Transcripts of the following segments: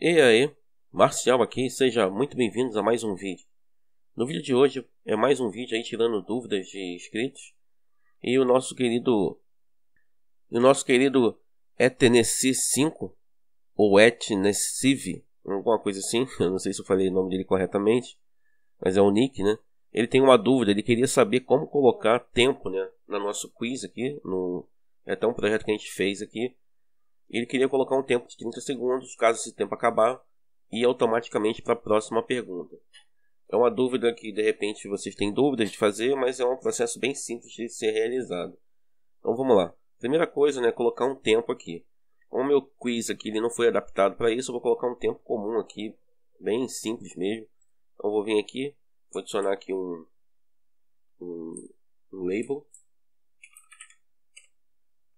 E aí, Marcial aqui, seja muito bem-vindos a mais um vídeo. No vídeo de hoje é mais um vídeo aí tirando dúvidas de inscritos e o nosso querido o nosso querido etnesi 5 ou Etnessive, alguma coisa assim, eu não sei se eu falei o nome dele corretamente, mas é o nick, né? Ele tem uma dúvida, ele queria saber como colocar tempo, né, na nosso quiz aqui, no é até um projeto que a gente fez aqui ele queria colocar um tempo de 30 segundos, caso esse tempo acabar, e automaticamente para a próxima pergunta. É uma dúvida que de repente vocês têm dúvidas de fazer, mas é um processo bem simples de ser realizado. Então vamos lá. Primeira coisa, né, colocar um tempo aqui. Como o meu quiz aqui ele não foi adaptado para isso, eu vou colocar um tempo comum aqui, bem simples mesmo. Então vou vir aqui, vou adicionar aqui um, um, um label.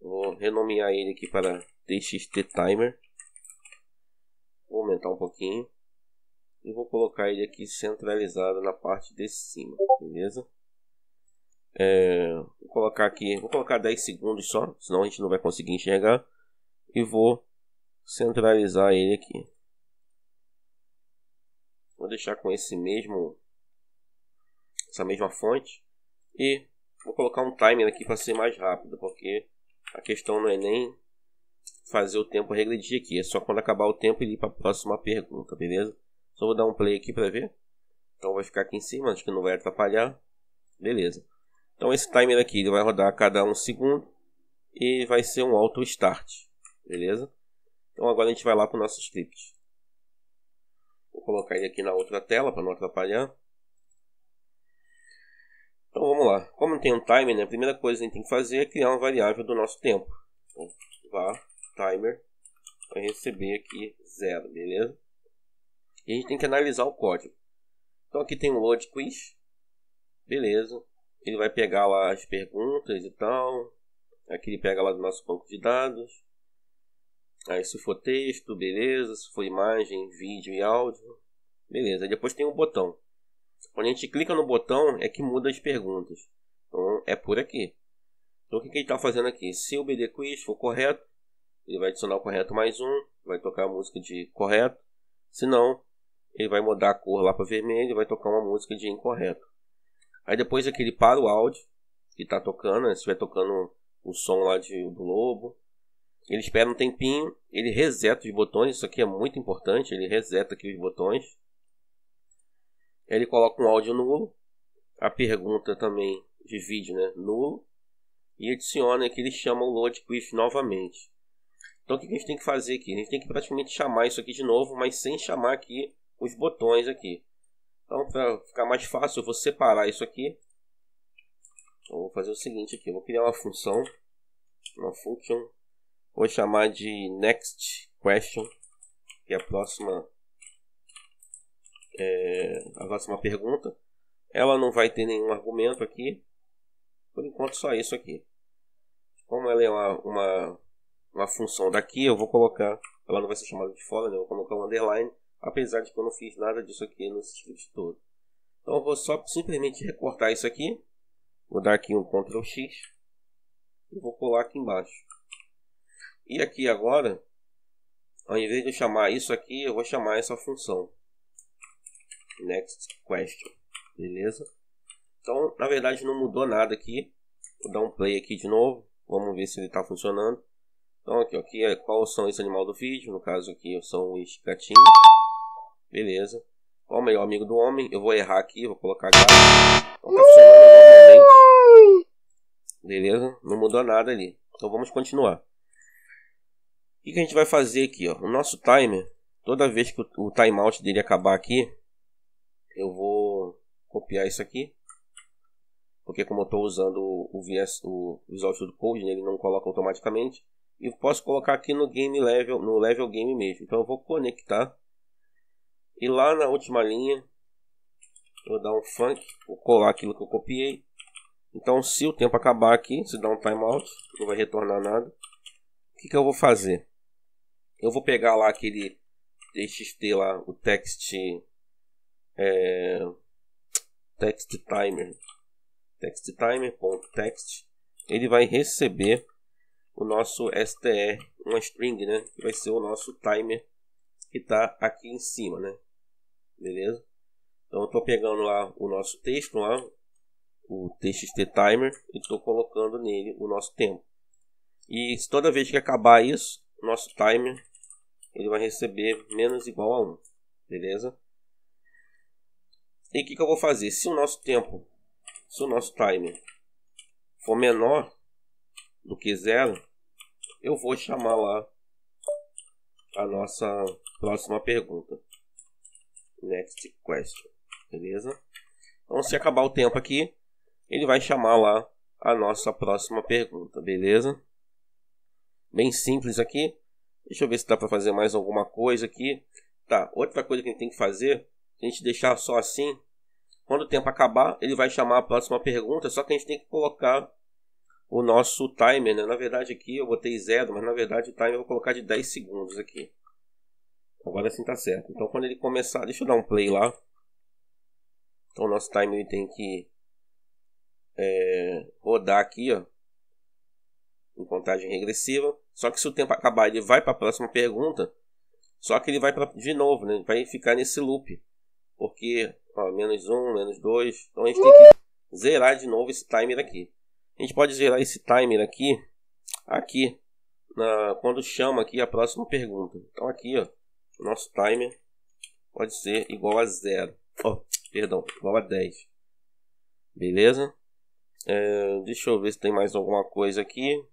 Vou renomear ele aqui para TXT Timer. Vou aumentar um pouquinho. E vou colocar ele aqui centralizado na parte de cima, beleza? É, vou colocar aqui, vou colocar 10 segundos só, senão a gente não vai conseguir enxergar. E vou centralizar ele aqui. Vou deixar com esse mesmo essa mesma fonte e vou colocar um timer aqui para ser mais rápido, porque a questão não é nem fazer o tempo regredir aqui. É só quando acabar o tempo e ir para a próxima pergunta, beleza? Só vou dar um play aqui para ver. Então vai ficar aqui em cima, acho que não vai atrapalhar. Beleza. Então esse timer aqui ele vai rodar a cada um segundo e vai ser um auto start, beleza? Então agora a gente vai lá para o nosso script. Vou colocar ele aqui na outra tela para não atrapalhar. Então vamos lá. Como não tem um timer, né, a primeira coisa que a gente tem que fazer é criar uma variável do nosso tempo. Então, vá timer vai receber aqui 0, beleza? E a gente tem que analisar o código. Então aqui tem um load quiz, beleza. Ele vai pegar lá as perguntas e tal. Aqui ele pega lá do nosso banco de dados. Aí se for texto, beleza. Se for imagem, vídeo e áudio, beleza. Aí depois tem um botão. Quando a gente clica no botão é que muda as perguntas. Então é por aqui. Então o que, que ele está fazendo aqui? Se o BD quiz for correto, ele vai adicionar o correto mais um, vai tocar a música de correto. Se não, ele vai mudar a cor lá para vermelho e vai tocar uma música de incorreto. Aí depois é que ele para o áudio que está tocando, né? se estiver tocando o som lá de, do lobo. Ele espera um tempinho, ele reseta os botões, isso aqui é muito importante, ele reseta aqui os botões. Ele coloca um áudio nulo, a pergunta também de vídeo né? nulo, e adiciona que ele chama o Load quiz novamente. Então o que a gente tem que fazer aqui? A gente tem que praticamente chamar isso aqui de novo, mas sem chamar aqui os botões aqui. Então para ficar mais fácil eu vou separar isso aqui. Então, eu vou fazer o seguinte aqui, eu vou criar uma função, uma function, vou chamar de next question, que é a próxima, é, a próxima pergunta. Ela não vai ter nenhum argumento aqui, por enquanto só isso aqui. Como ela é uma, uma uma função daqui, eu vou colocar, ela não vai ser chamada de fora, né? eu vou colocar um underline, apesar de que eu não fiz nada disso aqui no script todo. Então eu vou só simplesmente recortar isso aqui, vou dar aqui um Ctrl X, e vou colar aqui embaixo. E aqui agora, ao invés de chamar isso aqui, eu vou chamar essa função. Next question. Beleza? Então, na verdade, não mudou nada aqui. Vou dar um play aqui de novo. Vamos ver se ele está funcionando. Então aqui, aqui é qual são esse animal do vídeo, no caso aqui são os gatinhos. Beleza. Qual o melhor amigo do homem? Eu vou errar aqui, vou colocar gato. Então tá Beleza? Não mudou nada ali. Então vamos continuar. O que, que a gente vai fazer aqui? Ó? O nosso timer, toda vez que o, timeout dele acabar aqui, eu vou copiar isso aqui. Porque como eu estou usando o, VS, o Visual Studio Code, né, ele não coloca automaticamente e posso colocar aqui no game level, no level game mesmo. Então eu vou conectar e lá na última linha vou dar um funk, vou colar aquilo que eu copiei. Então se o tempo acabar aqui, se dá um timeout, não vai retornar nada. O que, que eu vou fazer? Eu vou pegar lá aquele TXT lá, o text é, text timer, text timer.text, ele vai receber o nosso str, uma string, né? Que vai ser o nosso timer que está aqui em cima, né? Beleza? Então estou pegando lá o nosso texto lá, o txt timer e estou colocando nele o nosso tempo. E toda vez que acabar isso, o nosso timer ele vai receber menos igual a 1, beleza? E o que, que eu vou fazer? Se o nosso tempo, se o nosso timer for menor do que zero, eu vou chamar lá a nossa próxima pergunta. Next question. Beleza? Então, se acabar o tempo aqui, ele vai chamar lá a nossa próxima pergunta. Beleza? Bem simples aqui. Deixa eu ver se dá para fazer mais alguma coisa aqui. Tá, outra coisa que a gente tem que fazer, a gente deixar só assim. Quando o tempo acabar, ele vai chamar a próxima pergunta, só que a gente tem que colocar o nosso timer, né? Na verdade aqui eu botei zero, mas na verdade o timer eu vou colocar de 10 segundos aqui. Agora sim tá certo. Então quando ele começar, deixa eu dar um play lá. Então o nosso timer tem que é, rodar aqui, ó. Em contagem regressiva. Só que se o tempo acabar, ele vai para a próxima pergunta. Só que ele vai pra, de novo, né? Ele vai ficar nesse loop. Porque, ó, menos um, menos dois. Então a gente tem que zerar de novo esse timer aqui. A gente pode zerar esse timer aqui, aqui, na, quando chama aqui a próxima pergunta. Então aqui, ó, nosso timer pode ser igual a zero. Oh, perdão, igual a 10. Beleza? É, deixa eu ver se tem mais alguma coisa aqui.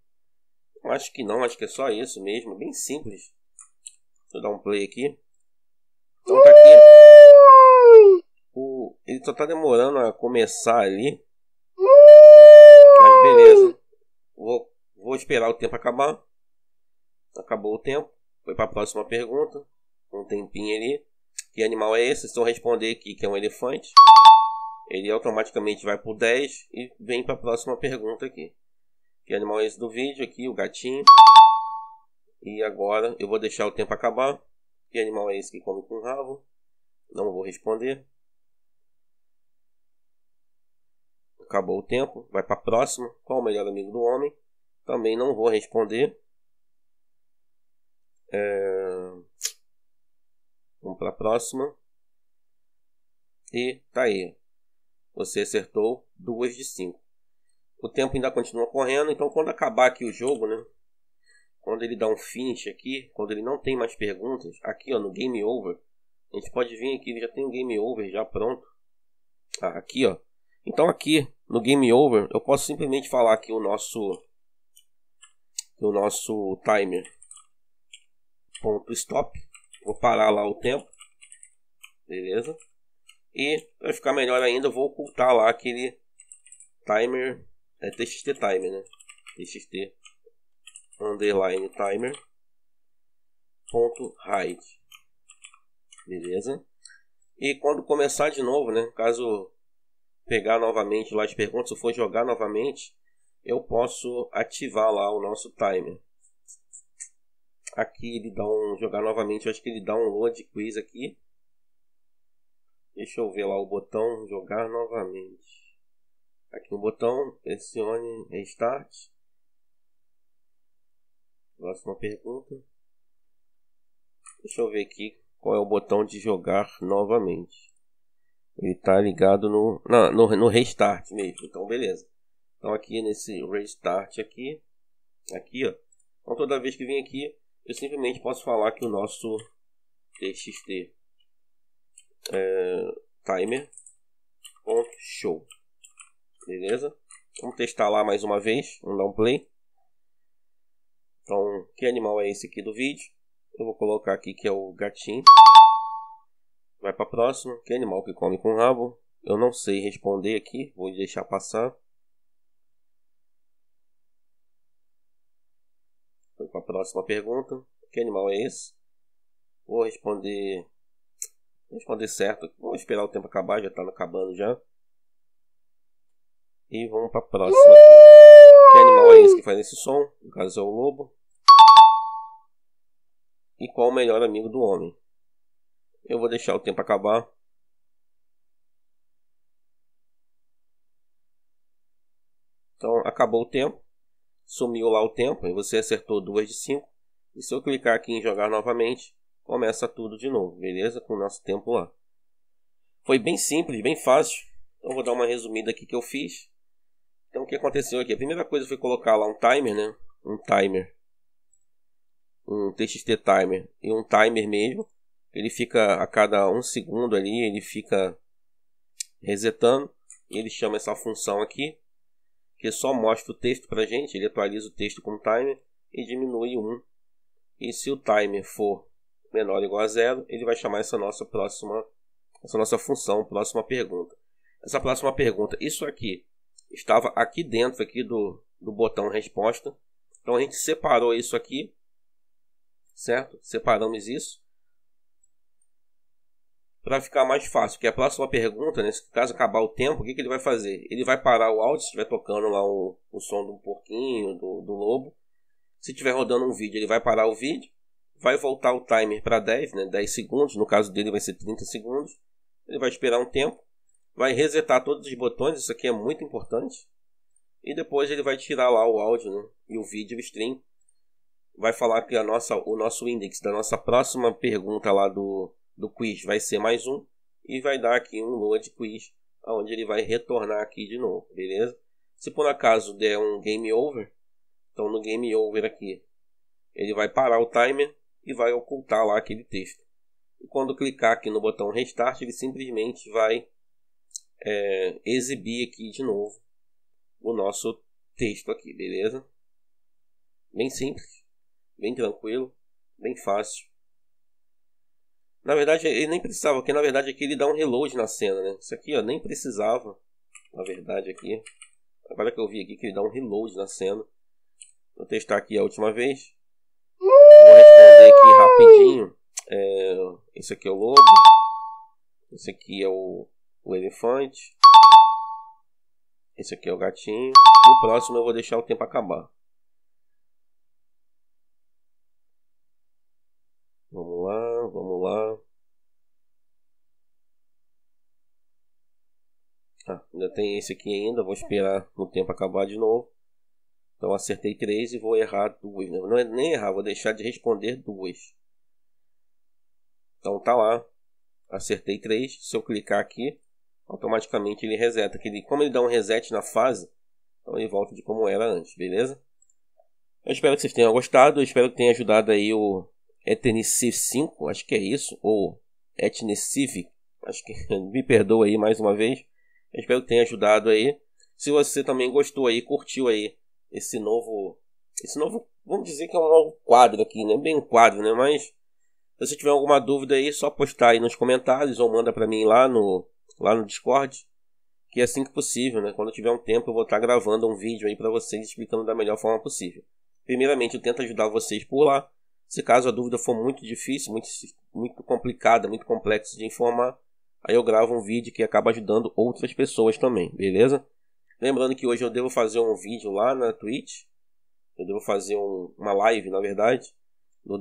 Acho que não, acho que é só isso mesmo, bem simples. Deixa eu dar um play aqui. Então tá aqui. O, ele só tá demorando a começar ali. Beleza. Uh! Vou, vou esperar o tempo acabar. Acabou o tempo. Foi para a próxima pergunta. Um tempinho ali. Que animal é esse? Se eu responder aqui que é um elefante, ele automaticamente vai para 10 e vem para a próxima pergunta aqui. Que animal é esse do vídeo aqui? O gatinho. E agora eu vou deixar o tempo acabar. Que animal é esse que come com rabo? Não vou responder. acabou o tempo, vai para a próxima. Qual o melhor amigo do homem? Também não vou responder. É... Vamos para a próxima. E tá aí. Você acertou duas de cinco. O tempo ainda continua correndo, então quando acabar aqui o jogo, né? Quando ele dá um finish aqui, quando ele não tem mais perguntas, aqui ó, no game over, a gente pode vir aqui, já tem um game over já pronto. Ah, aqui ó, então aqui no Game Over eu posso simplesmente falar que o nosso o nosso timer ponto stop, vou parar lá o tempo, beleza? E para ficar melhor ainda, eu vou ocultar lá aquele timer, é txt timer, né? txt underline timer ponto hide, beleza? E quando começar de novo, né? Caso pegar novamente lá as perguntas, se eu for jogar novamente, eu posso ativar lá o nosso timer. Aqui ele dá um jogar novamente, eu acho que ele dá um load quiz aqui. Deixa eu ver lá o botão jogar novamente. Aqui o botão, pressione restart. Próxima pergunta. Deixa eu ver aqui qual é o botão de jogar novamente ele está ligado no, não, no, no restart mesmo. Então, beleza. Então, aqui nesse restart aqui, aqui, ó. Então, toda vez que vem aqui, eu simplesmente posso falar que o nosso txt é, timer show beleza vamos testar lá mais uma vez vamos dar um play então que animal é esse aqui do vídeo eu vou colocar aqui que é o gatinho Vai pra próxima. Que animal que come com rabo? Eu não sei responder aqui, vou deixar passar. Foi pra próxima pergunta. Que animal é esse? Vou responder. Vou responder certo. Vou esperar o tempo acabar, já tá acabando já. E vamos pra próxima. Que animal é esse que faz esse som? No caso é o lobo. E qual o melhor amigo do homem? Eu vou deixar o tempo acabar. Então acabou o tempo. Sumiu lá o tempo e você acertou 2 de 5. E se eu clicar aqui em jogar novamente, começa tudo de novo, beleza? Com o nosso tempo lá. Foi bem simples, bem fácil. Então vou dar uma resumida aqui que eu fiz. Então o que aconteceu aqui? A primeira coisa foi colocar lá um timer, né? Um timer. Um TXT timer e um timer mesmo ele fica a cada um segundo ali, ele fica resetando. Ele chama essa função aqui, que só mostra o texto para gente. Ele atualiza o texto com o timer e diminui 1. E se o timer for menor ou igual a zero, ele vai chamar essa nossa próxima, essa nossa função, próxima pergunta. Essa próxima pergunta, isso aqui estava aqui dentro aqui do, do botão resposta. Então a gente separou isso aqui, certo? Separamos isso para ficar mais fácil. Que a próxima pergunta, nesse né, caso acabar o tempo, o que, que ele vai fazer? Ele vai parar o áudio, se estiver tocando lá o, o som do porquinho, do, do lobo. Se estiver rodando um vídeo, ele vai parar o vídeo, vai voltar o timer para 10, né, 10 segundos, no caso dele vai ser 30 segundos. Ele vai esperar um tempo, vai resetar todos os botões, isso aqui é muito importante. E depois ele vai tirar lá o áudio né, e o vídeo o stream. Vai falar que a nossa, o nosso index da nossa próxima pergunta lá do, do quiz vai ser mais um e vai dar aqui um load quiz, onde ele vai retornar aqui de novo, beleza? Se por acaso der um game over, então no game over aqui, ele vai parar o timer e vai ocultar lá aquele texto. E quando clicar aqui no botão restart, ele simplesmente vai é, exibir aqui de novo o nosso texto aqui, beleza? Bem simples, bem tranquilo, bem fácil. Na verdade, ele nem precisava, porque na verdade aqui ele dá um reload na cena, né? Isso aqui, ó, nem precisava. Na verdade, aqui. Agora que eu vi aqui que ele dá um reload na cena. Vou testar aqui a última vez. Vou responder aqui rapidinho. É, esse aqui é o lobo. Esse aqui é o, o elefante. Esse aqui é o gatinho. E o próximo eu vou deixar o tempo acabar. tem esse aqui ainda, vou esperar o tempo acabar de novo. Então acertei três e vou errar duas. Né? Não é nem errar, vou deixar de responder duas. Então tá lá. Acertei três. Se eu clicar aqui, automaticamente ele reseta. Que ele, como ele dá um reset na fase, então ele volta de como era antes, beleza? Eu espero que vocês tenham gostado. Eu espero que tenha ajudado aí o Etniciv 5, acho que é isso. Ou Etniciv, acho que me perdoa aí mais uma vez. Eu espero que tenha ajudado aí. Se você também gostou aí, curtiu aí esse novo. Esse novo. Vamos dizer que é um novo quadro aqui, né? Bem um quadro, né? Mas se você tiver alguma dúvida aí, é só postar aí nos comentários ou manda para mim lá no, lá no Discord. Que é assim que possível, né? Quando eu tiver um tempo, eu vou estar tá gravando um vídeo aí para vocês explicando da melhor forma possível. Primeiramente, eu tento ajudar vocês por lá. Se caso a dúvida for muito difícil, muito, muito complicada, muito complexa de informar, Aí eu gravo um vídeo que acaba ajudando outras pessoas também, beleza? Lembrando que hoje eu devo fazer um vídeo lá na Twitch. Eu devo fazer um, uma live, na verdade.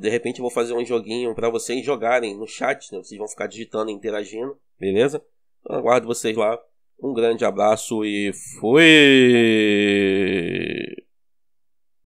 De repente eu vou fazer um joguinho para vocês jogarem no chat, né? Vocês vão ficar digitando e interagindo, beleza? Então aguardo vocês lá. Um grande abraço e fui!